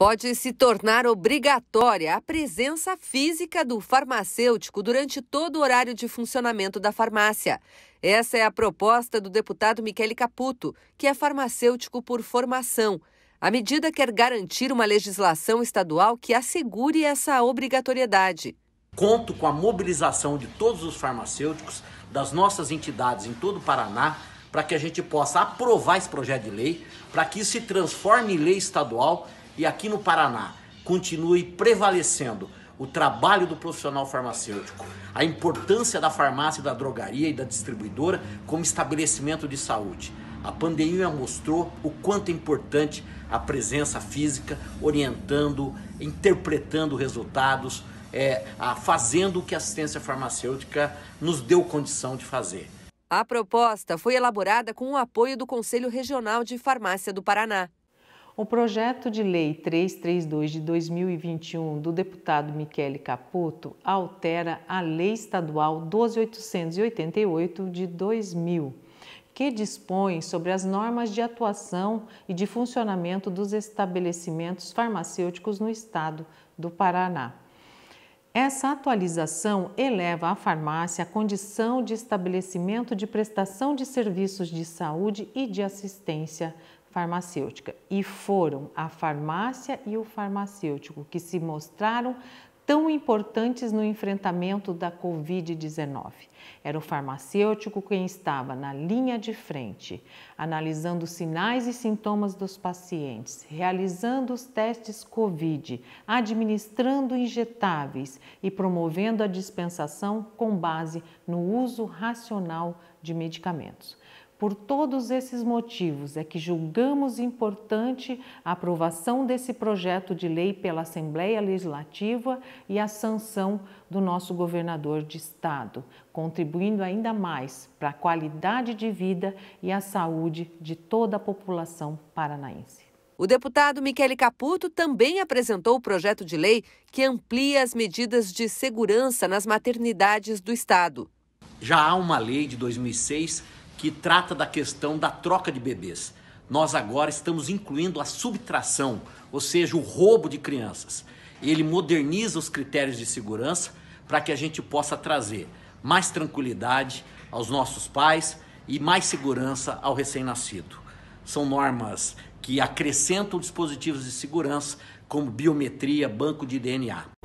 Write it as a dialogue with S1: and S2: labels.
S1: pode se tornar obrigatória a presença física do farmacêutico durante todo o horário de funcionamento da farmácia. Essa é a proposta do deputado Michele Caputo, que é farmacêutico por formação. A medida quer garantir uma legislação estadual que assegure essa obrigatoriedade.
S2: Conto com a mobilização de todos os farmacêuticos das nossas entidades em todo o Paraná para que a gente possa aprovar esse projeto de lei, para que isso se transforme em lei estadual e aqui no Paraná continue prevalecendo o trabalho do profissional farmacêutico, a importância da farmácia, da drogaria e da distribuidora como estabelecimento de saúde. A pandemia mostrou o quanto é importante a presença física, orientando, interpretando resultados, é, a, fazendo o que a assistência farmacêutica nos deu condição de fazer.
S1: A proposta foi elaborada com o apoio do Conselho Regional
S3: de Farmácia do Paraná. O projeto de lei 332 de 2021 do deputado Michele Caputo altera a Lei Estadual 12888 de 2000, que dispõe sobre as normas de atuação e de funcionamento dos estabelecimentos farmacêuticos no estado do Paraná. Essa atualização eleva a farmácia à condição de estabelecimento de prestação de serviços de saúde e de assistência farmacêutica. E foram a farmácia e o farmacêutico que se mostraram tão importantes no enfrentamento da Covid-19. Era o farmacêutico quem estava na linha de frente, analisando sinais e sintomas dos pacientes, realizando os testes Covid, administrando injetáveis e promovendo a dispensação com base no uso racional de medicamentos. Por todos esses motivos é que julgamos importante a aprovação desse projeto de lei pela Assembleia Legislativa e a sanção do nosso governador de Estado, contribuindo ainda mais para a qualidade de vida e a saúde de toda a população paranaense. O deputado Michele Caputo também apresentou o projeto de
S1: lei que amplia as medidas de segurança nas maternidades do Estado.
S2: Já há uma lei de 2006 que trata da questão da troca de bebês. Nós agora estamos incluindo a subtração, ou seja, o roubo de crianças. Ele moderniza os critérios de segurança para que a gente possa trazer mais tranquilidade aos nossos pais e mais segurança ao recém-nascido. São normas que acrescentam dispositivos de segurança como biometria, banco de DNA.